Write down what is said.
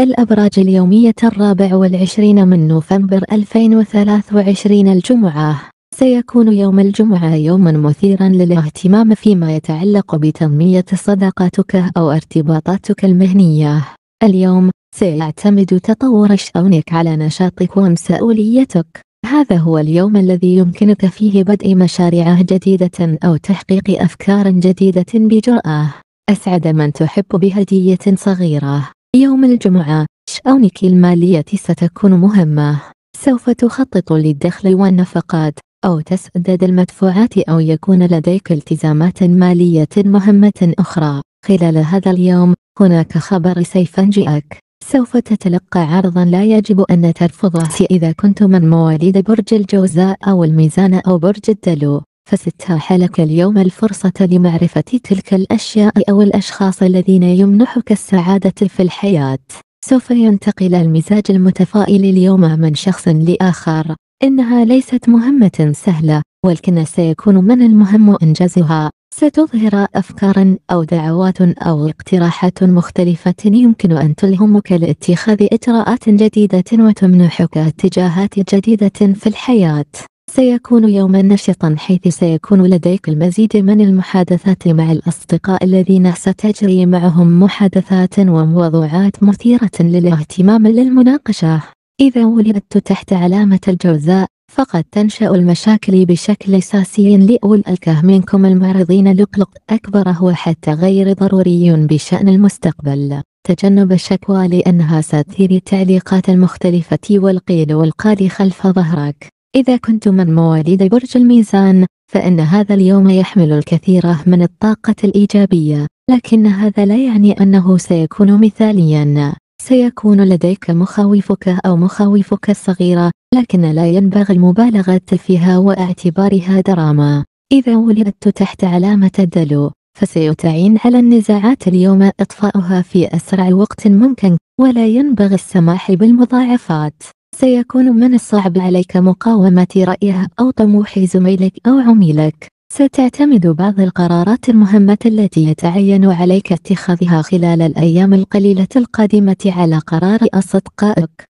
الأبراج اليومية الرابع والعشرين من نوفمبر 2023 الجمعة سيكون يوم الجمعة يوما مثيرا للاهتمام فيما يتعلق بتنمية صداقاتك أو ارتباطاتك المهنية اليوم سيعتمد تطور شؤونك على نشاطك ومسؤوليتك هذا هو اليوم الذي يمكنك فيه بدء مشاريع جديدة أو تحقيق أفكار جديدة بجرأة أسعد من تحب بهدية صغيرة يوم الجمعة شؤونك المالية ستكون مهمة سوف تخطط للدخل والنفقات أو تسدد المدفوعات أو يكون لديك التزامات مالية مهمة أخرى خلال هذا اليوم هناك خبر سيفنجئك سوف تتلقى عرضا لا يجب أن ترفضه إذا كنت من مواليد برج الجوزاء أو الميزان أو برج الدلو فستتاح لك اليوم الفرصة لمعرفة تلك الأشياء أو الأشخاص الذين يمنحك السعادة في الحياة سوف ينتقل المزاج المتفائل اليوم من شخص لآخر إنها ليست مهمة سهلة ولكن سيكون من المهم إنجازها ستظهر أفكار أو دعوات أو اقتراحات مختلفة يمكن أن تلهمك لاتخاذ إجراءات جديدة وتمنحك اتجاهات جديدة في الحياة سيكون يوما نشطا حيث سيكون لديك المزيد من المحادثات مع الأصدقاء الذين ستجري معهم محادثات وموضوعات مثيرة للاهتمام للمناقشة إذا ولدت تحت علامة الجوزاء فقد تنشأ المشاكل بشكل أساسي لأولئك منكم المعرضين لقلق أكبر هو حتى غير ضروري بشأن المستقبل تجنب الشكوى لأنها ستثير التعليقات المختلفة والقيل والقال خلف ظهرك إذا كنت من مواليد برج الميزان فإن هذا اليوم يحمل الكثير من الطاقة الإيجابية لكن هذا لا يعني أنه سيكون مثاليا سيكون لديك مخاوفك أو مخاوفك الصغيرة لكن لا ينبغي المبالغة فيها واعتبارها دراما إذا ولدت تحت علامة الدلو فسيتعين على النزاعات اليوم إطفاؤها في أسرع وقت ممكن ولا ينبغي السماح بالمضاعفات سيكون من الصعب عليك مقاومة رأيه أو طموح زميلك أو عميلك ستعتمد بعض القرارات المهمة التي يتعين عليك اتخاذها خلال الأيام القليلة القادمة على قرار أصدقائك